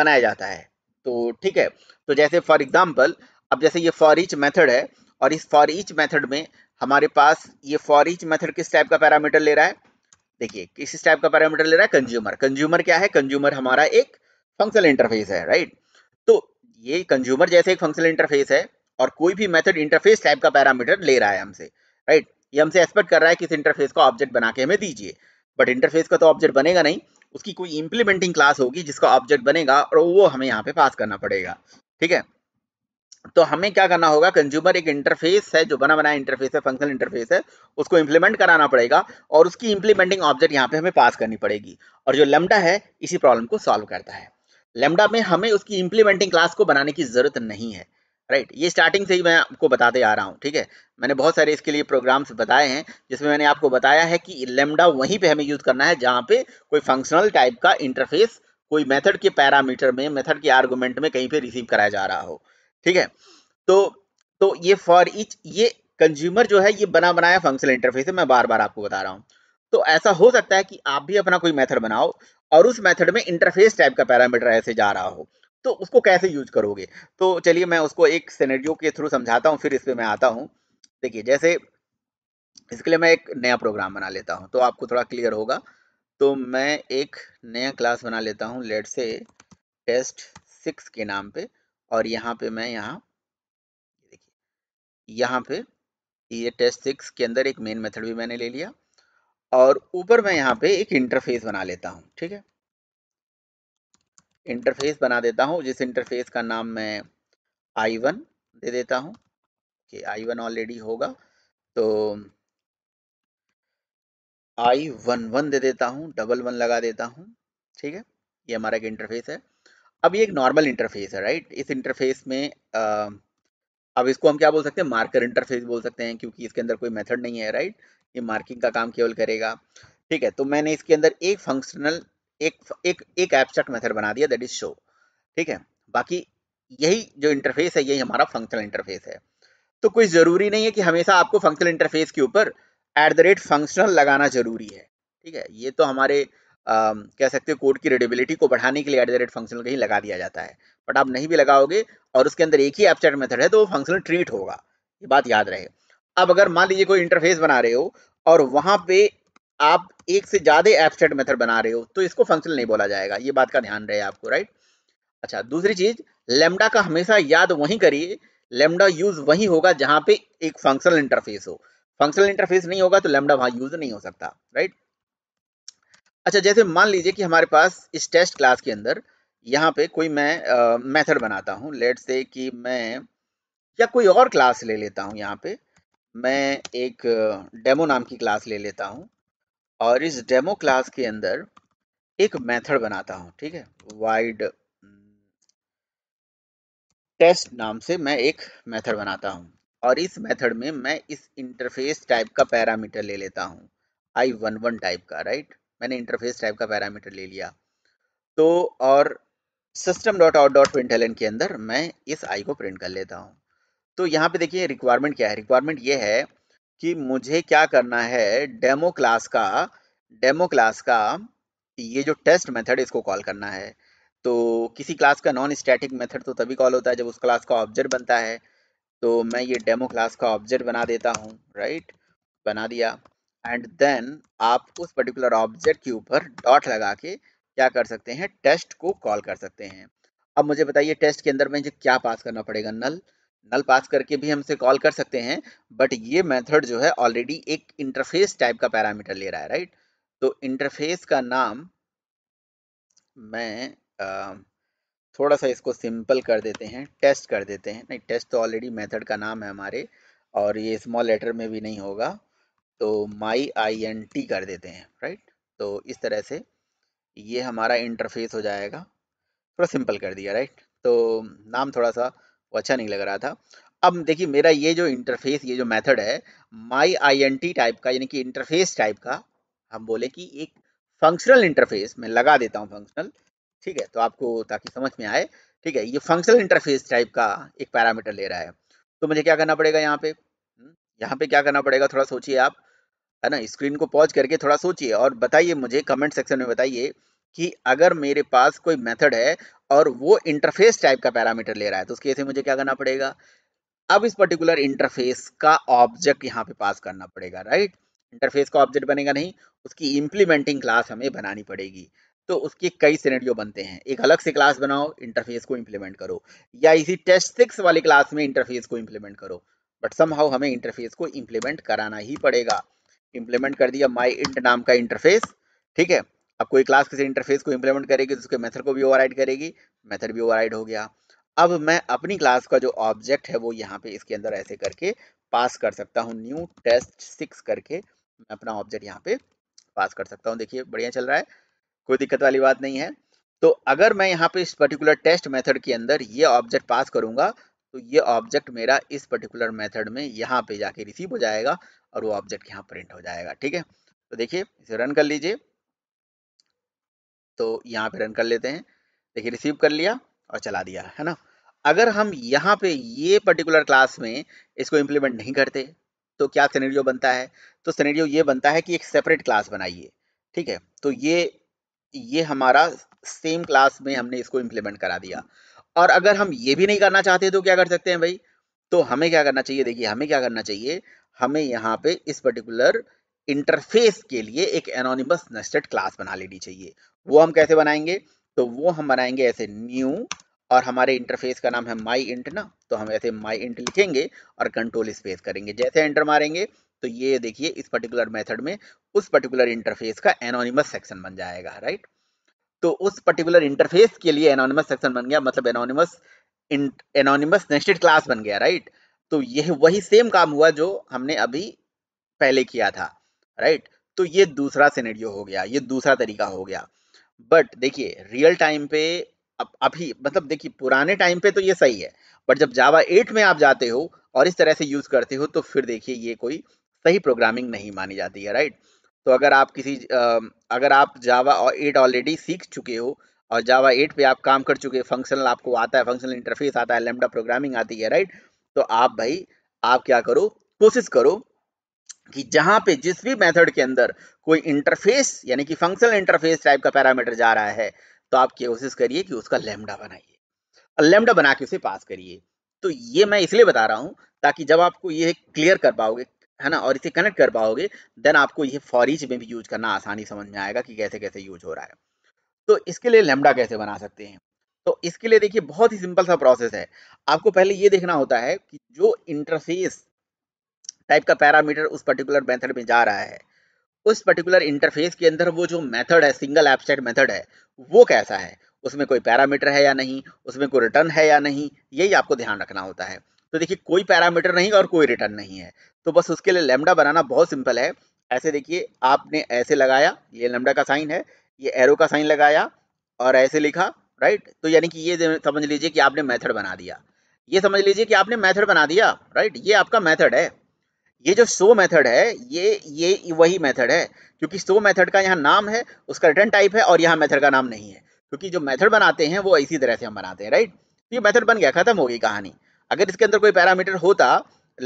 बनाया जाता है तो ठीक है तो जैसे फॉर एग्जाम्पल अब जैसे ये फॉर ईच मेथड है और इस फॉर ईच मेथड में हमारे पास ये फॉर ईच मेथड किस टाइप का पैरामीटर ले रहा है देखिए किस टाइप का पैरामीटर ले रहा है कंज्यूमर कंज्यूमर क्या है कंज्यूमर हमारा एक फंक्शनल इंटरफेस है राइट तो ये कंज्यूमर जैसे एक फंक्शनल इंटरफेस है और कोई भी मेथड इंटरफेस टाइप का पैरामीटर ले रहा है हमसे राइट ये हमसे एक्सपेक्ट कर रहा है कि इस इंटरफेस का ऑब्जेक्ट बना के हमें दीजिए बट इंटरफेस का तो ऑब्जेक्ट बनेगा नहीं उसकी कोई इंप्लीमेंटिंग क्लास होगी जिसका ऑब्जेक्ट बनेगा और वो हमें यहाँ पे पास करना पड़ेगा ठीक है तो हमें क्या करना होगा कंज्यूमर एक इंटरफेस है जो बना बनाया इंटरफेस है फंक्शनल इंटरफेस है उसको इंप्लीमेंट कराना पड़ेगा और उसकी इंप्लीमेंटिंग ऑब्जेक्ट यहाँ पे हमें पास करनी पड़ेगी और जो लेमडा है इसी प्रॉब्लम को सॉल्व करता है लेमडा में हमें उसकी इंप्लीमेंटिंग क्लास को बनाने की जरूरत नहीं है राइट right. ये स्टार्टिंग से ही मैं आपको बताते आ रहा हूँ ठीक है मैंने बहुत सारे इसके लिए प्रोग्राम्स बताए हैं जिसमें मैंने आपको बताया है कि लेमडा वहीं पे हमें यूज़ करना है जहाँ पे कोई फंक्शनल टाइप का इंटरफेस कोई मेथड के पैरामीटर में मेथड के आर्गूमेंट में कहीं पे रिसीव कराया जा रहा हो ठीक है तो तो ये फॉर ईच ये कंज्यूमर जो है ये बना बनाया फंक्शनल इंटरफेस है मैं बार बार आपको बता रहा हूँ तो ऐसा हो सकता है कि आप भी अपना कोई मेथड बनाओ और उस मेथड में इंटरफेस टाइप का पैरामीटर ऐसे जा रहा हो तो उसको कैसे यूज करोगे तो चलिए मैं उसको एक सेनेडियो के थ्रू समझाता हूँ फिर इस पर मैं आता हूँ देखिए जैसे इसके लिए मैं एक नया प्रोग्राम बना लेता हूँ तो आपको थोड़ा क्लियर होगा तो मैं एक नया क्लास बना लेता हूँ लेट से टेस्ट सिक्स के नाम पे और यहाँ पे मैं यहाँ देखिए यहाँ पे ये टेस्ट सिक्स के अंदर एक मेन मेथड भी मैंने ले लिया और ऊपर मैं यहाँ पे एक इंटरफेस बना लेता हूँ ठीक है इंटरफेस बना देता हूँ जिस इंटरफेस का नाम मैं आई वन दे देता हूँ कि आई वन ऑलरेडी होगा तो आई वन वन दे देता हूँ डबल वन लगा देता हूँ ठीक है ये हमारा एक इंटरफेस है अब ये एक नॉर्मल इंटरफेस है राइट इस इंटरफेस में आ, अब इसको हम क्या बोल सकते हैं मार्कर इंटरफेस बोल सकते हैं क्योंकि इसके अंदर कोई मेथड नहीं है राइट ये मार्किंग का काम केवल करेगा ठीक है तो मैंने इसके अंदर एक फंक्शनल एक एक एक एब्स्ट्रैक्ट मेथड बना दिया दैट इज शो ठीक है बाकी यही जो इंटरफेस है यही हमारा फंक्शनल इंटरफेस है तो कोई ज़रूरी नहीं है कि हमेशा आपको फंक्शनल इंटरफेस के ऊपर एट द रेट फंक्शनल लगाना जरूरी है ठीक है ये तो हमारे आ, कह सकते हो कोड की रेडिबिलिटी को बढ़ाने के लिए एट द रेट फंक्शनल कहीं लगा दिया जाता है बट आप नहीं भी लगाओगे और उसके अंदर एक ही एपचैट मेथड है तो वो फंक्शनल ट्रीट होगा ये बात याद रहे अब अगर मान लीजिए कोई इंटरफेस बना रहे हो और वहां पे आप एक से ज्यादा एपचैट मेथड बना रहे हो तो इसको फंक्शनल नहीं बोला जाएगा ये बात का ध्यान रहे आपको राइट अच्छा दूसरी चीज लेमडा का हमेशा याद वहीं करिए लेमडा यूज वहीं होगा जहां पे एक फंक्शनल इंटरफेस हो फंक्शनल इंटरफेस नहीं होगा तो लेमडा वहां यूज नहीं हो सकता राइट अच्छा जैसे मान लीजिए कि हमारे पास इस टेस्ट क्लास के अंदर यहाँ पे कोई मैं मेथड बनाता हूँ लेट से कि मैं या कोई और क्लास ले लेता हूँ यहाँ पे मैं एक डेमो नाम की क्लास ले लेता हूँ और इस डेमो क्लास के अंदर एक मेथड बनाता हूँ ठीक है वाइड टेस्ट mm, नाम से मैं एक मेथड बनाता हूँ और इस मेथड में मैं इस इंटरफेस टाइप का पैरामीटर ले लेता हूँ आई वन वन टाइप का राइट मैंने इंटरफेस टाइप का पैरामीटर ले लिया तो और system dot out dot L के अंदर मैं इस आई को प्रिंट कर लेता हूँ तो यहाँ पे देखिए रिक्वायरमेंट क्या है रिक्वायरमेंट ये है कि मुझे क्या करना है डेमो क्लास का डेमो क्लास का ये जो टेस्ट मेथड इसको कॉल करना है तो किसी क्लास का नॉन स्टैटिक मेथड तो तभी कॉल होता है जब उस क्लास का ऑब्जेक्ट बनता है तो मैं ये डेमो क्लास का ऑब्जेक्ट बना देता हूँ राइट बना दिया एंड देन आप उस पर्टिकुलर ऑब्जेक्ट के ऊपर डॉट लगा के क्या कर सकते हैं टेस्ट को कॉल कर सकते हैं अब मुझे बताइए टेस्ट के अंदर में क्या पास करना पड़ेगा नल नल पास करके भी हमसे कॉल कर सकते हैं बट ये मेथड जो है ऑलरेडी एक इंटरफेस टाइप का पैरामीटर ले रहा है राइट तो इंटरफेस का नाम मैं आ, थोड़ा सा इसको सिंपल कर देते हैं टेस्ट कर देते हैं नहीं टेस्ट तो ऑलरेडी मेथड का नाम है हमारे और ये स्मॉल लेटर में भी नहीं होगा तो माई आई एन टी कर देते हैं राइट तो इस तरह से ये हमारा इंटरफेस हो जाएगा थोड़ा सिंपल कर दिया राइट तो नाम थोड़ा सा वो अच्छा नहीं लग रहा था अब देखिए मेरा ये जो इंटरफेस ये जो मेथड है my I N T type का यानी कि इंटरफेस टाइप का हम बोले कि एक फंक्शनल इंटरफेस मैं लगा देता हूँ फंक्शनल ठीक है तो आपको ताकि समझ में आए ठीक है ये फंक्शनल इंटरफेस टाइप का एक पैरामीटर ले रहा है तो मुझे क्या करना पड़ेगा यहाँ पे हम्म, यहाँ पे क्या करना पड़ेगा थोड़ा सोचिए आप है ना स्क्रीन को पॉज करके थोड़ा सोचिए और बताइए मुझे कमेंट सेक्शन में बताइए कि अगर मेरे पास कोई मेथड है और वो इंटरफेस टाइप का पैरामीटर ले रहा है तो उसके केस मुझे क्या करना पड़ेगा अब इस पर्टिकुलर इंटरफेस का ऑब्जेक्ट यहाँ पे पास करना पड़ेगा राइट इंटरफेस का ऑब्जेक्ट बनेगा नहीं उसकी इम्प्लीमेंटिंग क्लास हमें बनानी पड़ेगी तो उसके कई सीनेरियो बनते हैं एक अलग से क्लास बनाओ इंटरफेस को इम्प्लीमेंट करो या इसी टेस्ट सिक्स वाली क्लास में इंटरफेस को इम्प्लीमेंट करो बट समहाउ हमें इंटरफेस को इम्प्लीमेंट कराना ही पड़ेगा इंप्लीमेंट कर दिया माई इंट नाम का इंटरफेस ठीक है अब कोई क्लास किसी इंटरफेस को इंप्लीमेंट करेगी तो उसके मेथड को भी ओवर करेगी मेथड भी ओवर हो गया अब मैं अपनी क्लास का जो ऑब्जेक्ट है वो यहाँ पे इसके अंदर ऐसे करके पास कर सकता हूँ न्यू टेस्ट सिक्स करके मैं अपना ऑब्जेक्ट यहाँ पे पास कर सकता हूँ देखिए बढ़िया चल रहा है कोई दिक्कत वाली बात नहीं है तो अगर मैं यहाँ पे इस पर्टिकुलर टेस्ट मेथड के अंदर ये ऑब्जेक्ट पास करूंगा तो ये ऑब्जेक्ट मेरा इस पर्टिकुलर मेथड में यहाँ पे जाके रिसीव हो जाएगा और वो ऑब्जेक्ट यहाँ प्रिंट हो जाएगा ठीक है तो देखिए इसे रन कर लीजिए तो यहाँ पे रन कर लेते हैं देखिए रिसीव कर लिया और चला दिया है ना अगर हम यहाँ पे ये पर्टिकुलर क्लास में इसको इम्प्लीमेंट नहीं करते तो क्या सिनेरियो बनता है तो सिनेरियो ये बनता है कि एक सेपरेट क्लास बनाइए ठीक है तो ये ये हमारा सेम क्लास में हमने इसको इम्प्लीमेंट करा दिया और अगर हम ये भी नहीं करना चाहते तो क्या कर सकते हैं भाई तो हमें क्या करना चाहिए देखिए हमें क्या करना चाहिए हमें यहाँ पे इस पर्टिकुलर इंटरफेस के लिए एक एनोनिमस नेस्टेड क्लास बना लेनी चाहिए वो हम कैसे बनाएंगे तो वो हम बनाएंगे ऐसे न्यू और हमारे इंटरफेस का नाम है माई इंट ना तो हम ऐसे माई इंट लिखेंगे और कंट्रोल स्पेस करेंगे जैसे एंटर मारेंगे तो ये देखिए इस पर्टिकुलर मेथड में उस पर्टिकुलर इंटरफेस का एनोनिमस सेक्शन बन जाएगा राइट तो उस पर्टिकुलर इंटरफेस के लिए एनोनिमस सेक्शन बन गया मतलब एनोनिमस एनोनिमस नेस्टेड क्लास बन गया राइट तो यह वही सेम काम हुआ जो हमने अभी पहले किया था राइट तो ये दूसरा सिनेरियो हो गया ये दूसरा तरीका हो गया बट देखिए रियल टाइम पे अब अभी मतलब देखिए पुराने टाइम पे तो ये सही है बट जब जावा एट में आप जाते हो और इस तरह से यूज करते हो तो फिर देखिए ये कोई सही प्रोग्रामिंग नहीं मानी जाती है राइट तो अगर आप किसी अगर आप जावा एट ऑलरेडी सीख चुके हो और जावा एट पे आप काम कर चुके फंक्शनल आपको आता है फंक्शनल इंटरफेस आता है लेमडा प्रोग्रामिंग आती है राइट तो आप भाई आप क्या करो कोशिश करो कि जहां पे जिस भी मेथड के अंदर कोई इंटरफेस यानी कि फंक्शनल इंटरफेस टाइप का पैरामीटर जा रहा है तो आप कोशिश करिए कि उसका लेमडा बनाइए और लेमडा बना के उसे पास करिए तो ये मैं इसलिए बता रहा हूँ ताकि जब आपको ये क्लियर कर पाओगे है ना और इसे कनेक्ट कर पाओगे देन आपको ये फॉरिज में भी यूज करना आसानी समझ में आएगा कि कैसे कैसे यूज हो रहा है तो इसके लिए लेमडा कैसे बना सकते हैं तो इसके लिए देखिए बहुत ही सिंपल सा प्रोसेस है आपको पहले ये देखना होता है कि जो इंटरफेस टाइप का पैरामीटर उस पर्टिकुलर मेथड में जा रहा है उस पर्टिकुलर इंटरफेस के अंदर वो जो मेथड है सिंगल एब्स्ट्रैक्ट मेथड है वो कैसा है उसमें कोई पैरामीटर है या नहीं उसमें कोई रिटर्न है या नहीं यही आपको ध्यान रखना होता है तो देखिए कोई पैरामीटर नहीं और कोई रिटर्न नहीं है तो बस उसके लिए लेमडा बनाना बहुत सिंपल है ऐसे देखिए आपने ऐसे लगाया ये लेमडा का साइन है ये एरो का साइन लगाया और ऐसे लिखा राइट तो यानी कि ये समझ लीजिए कि आपने मैथड बना दिया ये समझ लीजिए कि आपने मैथड बना दिया राइट ये आपका मैथड है ये जो शो मेथड है ये ये वही मेथड है क्योंकि सो मेथड का यहाँ नाम है उसका रिटर्न टाइप है और यहाँ मेथड का नाम नहीं है क्योंकि जो मेथड बनाते हैं वो इसी तरह से हम बनाते हैं राइट तो ये मेथड बन गया खत्म होगी कहानी अगर इसके अंदर कोई पैरामीटर होता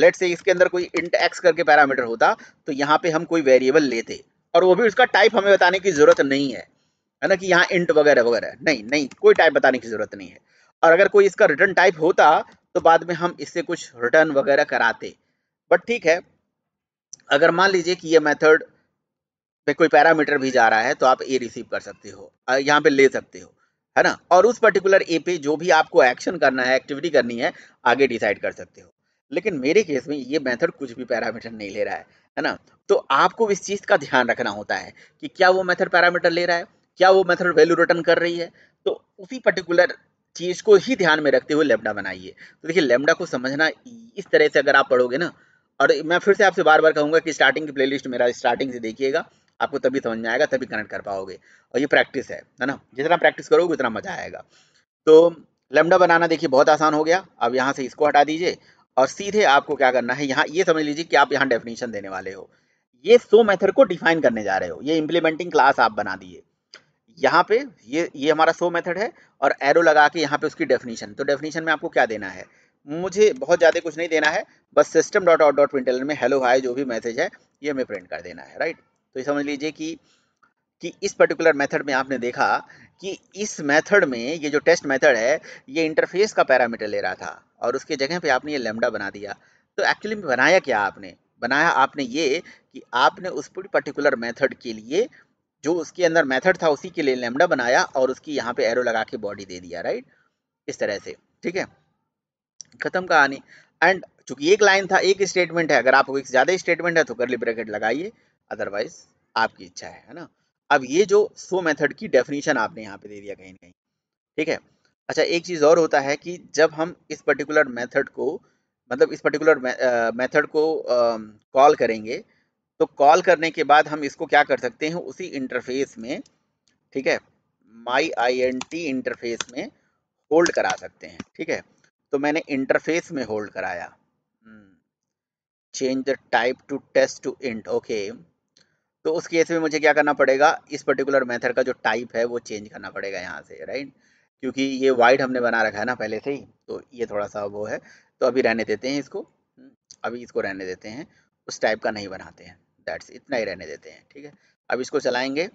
लेट से इसके अंदर कोई इंट एक्स करके पैरामीटर होता तो यहाँ पे हम कोई वेरिएबल लेते और वो भी उसका टाइप हमें बताने की जरूरत नहीं है है ना कि यहाँ इंट वगैरह वगैरह नहीं नहीं कोई टाइप बताने की जरूरत नहीं है और अगर कोई इसका रिटर्न टाइप होता तो बाद में हम इससे कुछ रिटर्न वगैरह कराते बट ठीक है अगर मान लीजिए कि ये मेथड पे कोई पैरामीटर भी जा रहा है तो आप ए रिसीव कर सकते हो यहाँ पे ले सकते हो है ना और उस पर्टिकुलर ए पे जो भी आपको एक्शन करना है एक्टिविटी करनी है आगे डिसाइड कर सकते हो लेकिन मेरे केस में ये मेथड कुछ भी पैरामीटर नहीं ले रहा है है ना तो आपको इस चीज़ का ध्यान रखना होता है कि क्या वो मेथड पैरामीटर ले रहा है क्या वो मेथड वैल्यू रिटर्न कर रही है तो उसी पर्टिकुलर चीज़ को ही ध्यान में रखते हुए लेमडा बनाइए तो देखिए लेमडा को समझना इस तरह से अगर आप पढ़ोगे ना और मैं फिर से आपसे बार बार कहूँगा कि स्टार्टिंग की प्लेलिस्ट मेरा स्टार्टिंग से देखिएगा आपको तभी समझ में आएगा तभी कनेक्ट कर पाओगे और ये प्रैक्टिस है है ना जितना प्रैक्टिस करोगे उतना मजा आएगा तो लेमडा बनाना देखिए बहुत आसान हो गया अब यहाँ से इसको हटा दीजिए और सीधे आपको क्या करना है यहाँ ये समझ लीजिए कि आप यहाँ डेफिनेशन देने वाले हो ये सो मेथड को डिफाइन करने जा रहे हो ये इम्प्लीमेंटिंग क्लास आप बना दिए यहाँ पे ये ये हमारा सो मेथड है और एरो लगा के यहाँ पे उसकी डेफिनेशन तो डेफिनेशन में आपको क्या देना है मुझे बहुत ज़्यादा कुछ नहीं देना है बस system dot out dot println में हेलो हाय जो भी मैसेज है ये हमें प्रिंट कर देना है राइट तो ये समझ लीजिए कि कि इस पर्टिकुलर मेथड में आपने देखा कि इस मेथड में ये जो टेस्ट मेथड है ये इंटरफेस का पैरामीटर ले रहा था और उसके जगह पे आपने ये लेमडा बना दिया तो एक्चुअली में बनाया क्या आपने बनाया आपने ये कि आपने उस पूरी पर्टिकुलर मेथड के लिए जो उसके अंदर मेथड था उसी के लिए लेमडा बनाया और उसकी यहाँ पे एरो लगा के बॉडी दे दिया राइट इस तरह से ठीक है खत्म कहानी एंड चूंकि एक लाइन था एक स्टेटमेंट है अगर आपको एक ज़्यादा स्टेटमेंट है तो कर ली ब्रैकेट लगाइए अदरवाइज आपकी इच्छा है है ना अब ये जो सो मेथड की डेफिनेशन आपने यहाँ पे दे दिया कहीं ना कहीं ठीक है अच्छा एक चीज़ और होता है कि जब हम इस पर्टिकुलर मेथड को मतलब इस पर्टिकुलर मेथड को कॉल करेंगे तो कॉल करने के बाद हम इसको क्या कर सकते हैं उसी इंटरफेस में ठीक है my I N T interface में होल्ड करा सकते हैं ठीक है तो मैंने इंटरफेस में होल्ड कराया change the type to test to int okay तो उस केस में मुझे क्या करना पड़ेगा इस पर्टिकुलर मेथड का जो टाइप है वो चेंज करना पड़ेगा यहाँ से राइट क्योंकि ये वाइड हमने बना रखा है ना पहले से ही तो ये थोड़ा सा वो है तो अभी रहने देते हैं इसको अभी इसको रहने देते हैं उस टाइप का नहीं बनाते हैं दैट्स इतना ही रहने देते हैं ठीक है अब इसको चलाएंगे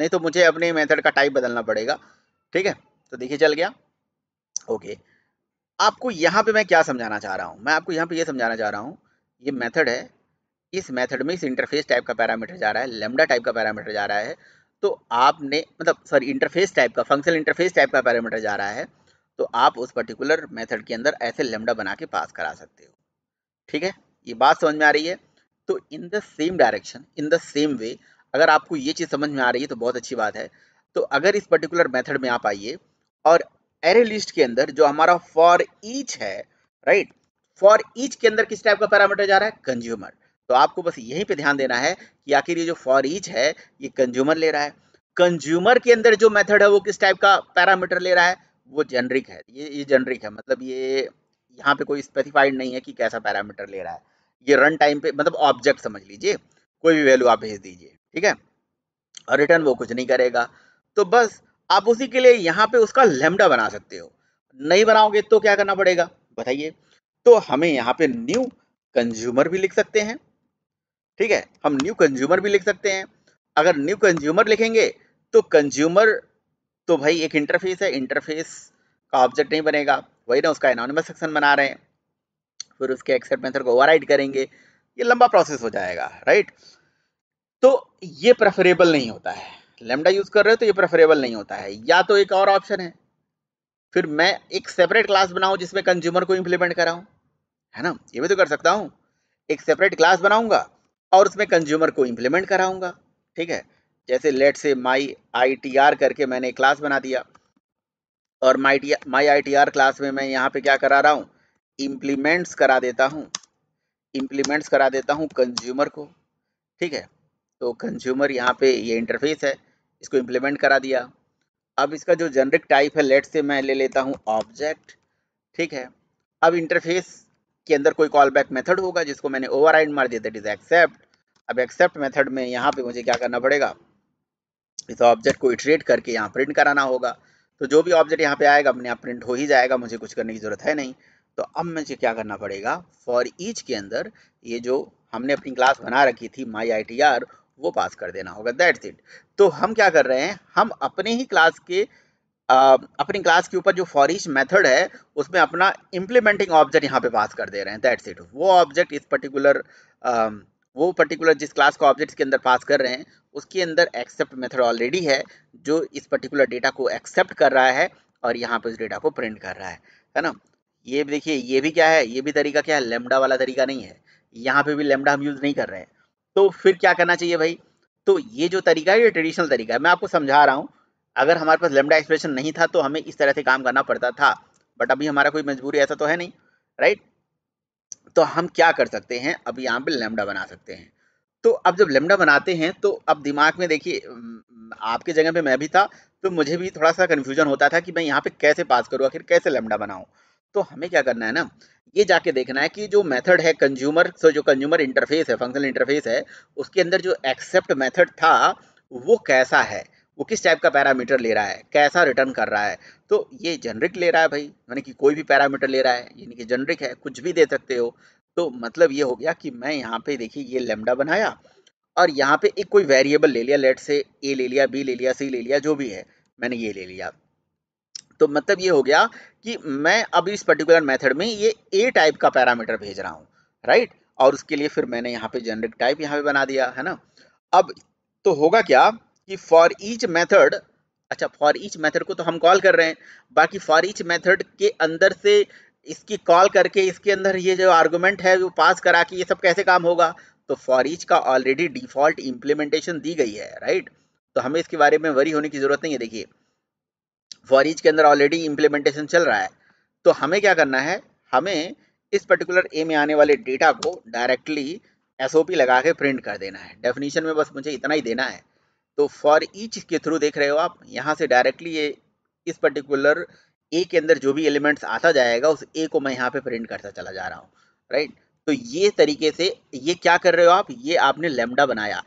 नहीं तो मुझे अपने मेथड का टाइप बदलना पड़ेगा ठीक है तो देखिए चल गया ओके आपको यहाँ पे मैं क्या समझाना चाह रहा हूँ मैं आपको यहाँ पे ये यह समझाना चाह रहा हूँ ये मेथड है इस मेथड में इस इंटरफेस टाइप का पैरामीटर जा रहा है लेमडा टाइप का पैरामीटर जा रहा है तो आपने मतलब सॉरी इंटरफेस टाइप का फंक्शनल इंटरफेस टाइप का पैरामीटर जा रहा है तो आप उस पर्टिकुलर मेथड के अंदर ऐसे लेमडा बना के पास करा सकते हो ठीक है ये बात समझ में आ रही है तो in the same direction in the same way अगर आपको ये चीज़ समझ में आ रही है तो बहुत अच्छी बात है तो अगर इस पर्टिकुलर मेथड में आप आइए और एरे लिस्ट के अंदर जो हमारा फॉर ईच है राइट फॉर ईच के अंदर किस टाइप का पैरामीटर जा रहा है कंज्यूमर तो आपको बस यहीं पे ध्यान देना है कि आखिर ये जो फॉर ईच है ये कंज्यूमर ले रहा है कंज्यूमर के अंदर जो मेथड है वो किस टाइप का पैरामीटर ले रहा है वो जेनरिक है ये ये जेनरिक है मतलब ये यहाँ पे कोई स्पेसिफाइड नहीं है कि कैसा पैरामीटर ले रहा है ये रन टाइम पे मतलब ऑब्जेक्ट समझ लीजिए कोई भी वैल्यू आप भेज दीजिए ठीक है और रिटर्न वो कुछ नहीं करेगा तो बस आप उसी के लिए यहाँ पे उसका लेमडा बना सकते हो नहीं बनाओगे तो क्या करना पड़ेगा बताइए तो हमें यहाँ पे न्यू कंज्यूमर भी लिख सकते हैं ठीक है हम न्यू कंज्यूमर भी लिख सकते हैं अगर न्यू कंज्यूमर लिखेंगे तो कंज्यूमर तो भाई एक इंटरफेस है इंटरफेस का ऑब्जेक्ट नहीं बनेगा वही ना उसका एनोनिमस सेक्शन बना रहे हैं फिर उसके एक्सेप्ट मेथड को ओवर करेंगे ये लंबा प्रोसेस हो जाएगा राइट तो ये प्रेफरेबल नहीं होता है लेमडा यूज कर रहे हो तो ये प्रेफरेबल नहीं होता है या तो एक और ऑप्शन है फिर मैं एक सेपरेट क्लास बनाऊं जिसमें कंज्यूमर को इंप्लीमेंट कराऊं है ना ये भी तो कर सकता हूं एक सेपरेट क्लास बनाऊंगा और उसमें कंज्यूमर को इम्प्लीमेंट कराऊंगा ठीक है जैसे लेट से माई आई करके मैंने क्लास बना दिया और माई माई आई क्लास में मैं यहाँ पे क्या करा रहा हूँ इम्प्लीमेंट्स करा देता हूँ इम्प्लीमेंट्स करा देता हूँ कंज्यूमर को ठीक है तो कंज्यूमर यहाँ पे ये इंटरफेस है इसको इम्प्लीमेंट करा दिया अब इसका जो जनरिक टाइप है लेट से मैं ले लेता हूँ ऑब्जेक्ट ठीक है अब इंटरफेस के अंदर कोई कॉल बैक मेथड होगा जिसको मैंने ओवर मार दिया दैट इज एक्सेप्ट अब एक्सेप्ट मेथड में यहाँ पे मुझे क्या करना पड़ेगा इस ऑब्जेक्ट को इटरेट करके यहाँ प्रिंट कराना होगा तो जो भी ऑब्जेक्ट यहाँ पे आएगा अपने आप प्रिंट हो ही जाएगा मुझे कुछ करने की जरूरत है नहीं तो अब मुझे क्या करना पड़ेगा फॉर ईच के अंदर ये जो हमने अपनी क्लास बना रखी थी माई आई वो पास कर देना होगा दैट्स इट तो हम क्या कर रहे हैं हम अपने ही क्लास के अपनी क्लास के ऊपर जो फॉरिश मेथड है उसमें अपना इम्प्लीमेंटिंग ऑब्जेक्ट यहाँ पे पास कर दे रहे हैं दैट्स इट वो ऑब्जेक्ट इस पर्टिकुलर वो पर्टिकुलर जिस क्लास को ऑब्जेक्ट्स के अंदर पास कर रहे हैं उसके अंदर एक्सेप्ट मेथड ऑलरेडी है जो इस पर्टिकुलर डेटा को एक्सेप्ट कर रहा है और यहाँ पे उस डेटा को प्रिंट कर रहा है है ना ये देखिए ये भी क्या है ये भी तरीका क्या है लेमडा वाला तरीका नहीं है यहाँ पे भी लेमडा हम यूज़ नहीं कर रहे हैं तो फिर क्या करना चाहिए भाई तो ये जो तरीका है ये ट्रेडिशनल तरीका है मैं आपको समझा रहा हूँ अगर हमारे पास लेमडा एक्सप्रेशन नहीं था तो हमें इस तरह से काम करना पड़ता था बट अभी हमारा कोई मजबूरी ऐसा तो है नहीं राइट तो हम क्या कर सकते हैं अब यहाँ पे लेमडा बना सकते हैं तो अब जब लेमडा बनाते हैं तो अब दिमाग में देखिए आपके जगह पे मैं भी था तो मुझे भी थोड़ा सा कन्फ्यूजन होता था कि मैं यहाँ पे कैसे पास करूँ आखिर कैसे लेमडा बनाऊँ तो हमें क्या करना है ना ये जाके देखना है कि जो मेथड है कंज्यूमर सो जो कंज्यूमर इंटरफेस है फंक्शनल इंटरफेस है उसके अंदर जो एक्सेप्ट मैथड था वो कैसा है वो किस टाइप का पैरामीटर ले रहा है कैसा रिटर्न कर रहा है तो ये जेनरिक ले रहा है भाई यानी कि कोई भी पैरामीटर ले रहा है यानी कि जेनरिक है कुछ भी दे सकते हो तो मतलब ये हो गया कि मैं यहाँ पे देखिए ये लेमडा बनाया और यहाँ पे एक कोई वेरिएबल ले लिया लेट से ए ले लिया बी ले लिया सी ले लिया जो भी है मैंने ये ले लिया तो मतलब ये हो गया कि मैं अब इस पर्टिकुलर मेथड में ये ए टाइप का पैरामीटर भेज रहा हूँ राइट और उसके लिए फिर मैंने यहाँ पे जेनरिक टाइप यहाँ पे बना दिया है ना अब तो होगा क्या कि फॉर ईच मेथड अच्छा फॉर ईच मेथड को तो हम कॉल कर रहे हैं बाकी फॉर ईच मेथड के अंदर से इसकी कॉल करके इसके अंदर ये जो आर्गूमेंट है वो पास करा के ये सब कैसे काम होगा तो फॉर ईच का ऑलरेडी डिफॉल्ट इम्प्लीमेंटेशन दी गई है राइट तो हमें इसके बारे में वरी होने की ज़रूरत नहीं है देखिए फॉर ईच के अंदर ऑलरेडी इम्प्लीमेंटेशन चल रहा है तो हमें क्या करना है हमें इस पर्टिकुलर ए में आने वाले डेटा को डायरेक्टली एस लगा के प्रिंट कर देना है डेफिनेशन में बस मुझे इतना ही देना है तो फॉर ईच के थ्रू देख रहे हो आप यहाँ से डायरेक्टली ये इस पर्टिकुलर ए के अंदर जो भी एलिमेंट्स आता जाएगा उस ए को मैं यहाँ पे प्रिंट करता चला जा रहा हूँ राइट तो ये तरीके से ये क्या कर रहे हो आप ये आपने लेमडा बनाया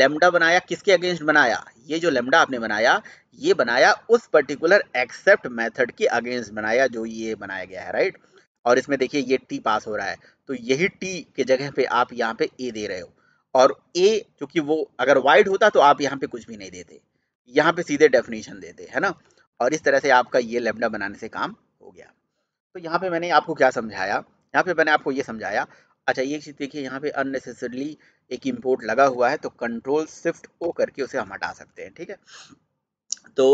लेमडा बनाया किसके अगेंस्ट बनाया ये जो लेमडा आपने बनाया ये बनाया उस पर्टिकुलर एक्सेप्ट मैथड के अगेंस्ट बनाया जो ये बनाया गया है राइट और इसमें देखिए ये टी पास हो रहा है तो यही टी के जगह पे आप यहाँ पे ए दे रहे हो और ए क्योंकि वो अगर वाइड होता तो आप यहाँ पे कुछ भी नहीं देते यहाँ पे सीधे डेफिनेशन देते है ना और इस तरह से आपका ये लेमडा बनाने से काम हो गया तो यहाँ पे मैंने आपको क्या समझाया यहाँ पे मैंने आपको ये समझाया अच्छा ये चीज़ देखिए यहाँ पे अननेसेसरली एक इम्पोर्ट लगा हुआ है तो कंट्रोल शिफ्ट ओ करके उसे हम हटा सकते हैं ठीक है तो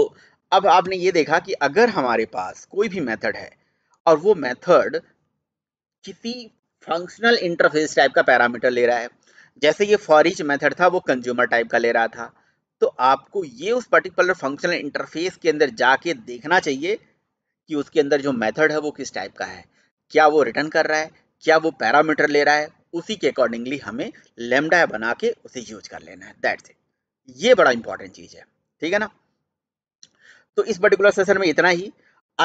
अब आपने ये देखा कि अगर हमारे पास कोई भी मेथड है और वो मेथड किसी फंक्शनल इंटरफेस टाइप का पैरामीटर ले रहा है जैसे ये फॉरिच मेथड था वो कंज्यूमर टाइप का ले रहा था तो आपको ये उस पर्टिकुलर फंक्शनल इंटरफेस के अंदर जाके देखना चाहिए कि उसके अंदर जो मेथड है वो किस टाइप का है क्या वो रिटर्न कर रहा है क्या वो पैरामीटर ले रहा है उसी के अकॉर्डिंगली हमें लेमडा बना के उसे यूज कर लेना है दैट्स इट ये बड़ा इंपॉर्टेंट चीज है ठीक है ना तो इस पर्टिकुलर सेशन में इतना ही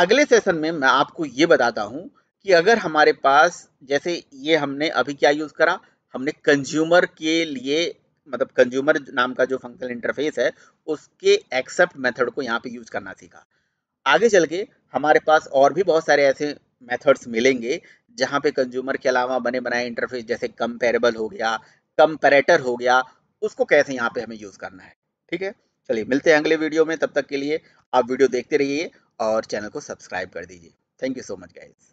अगले सेशन में मैं आपको ये बताता हूँ कि अगर हमारे पास जैसे ये हमने अभी क्या यूज करा हमने कंज्यूमर के लिए मतलब कंज्यूमर नाम का जो फंक्शनल इंटरफेस है उसके एक्सेप्ट मेथड को यहाँ पे यूज करना सीखा आगे चल के हमारे पास और भी बहुत सारे ऐसे मेथड्स मिलेंगे जहाँ पे कंज्यूमर के अलावा बने बनाए इंटरफेस जैसे कंपेरेबल हो गया कंपेरेटर हो गया उसको कैसे यहाँ पे हमें यूज करना है ठीक है चलिए मिलते हैं अगले वीडियो में तब तक के लिए आप वीडियो देखते रहिए और चैनल को सब्सक्राइब कर दीजिए thank you so much guys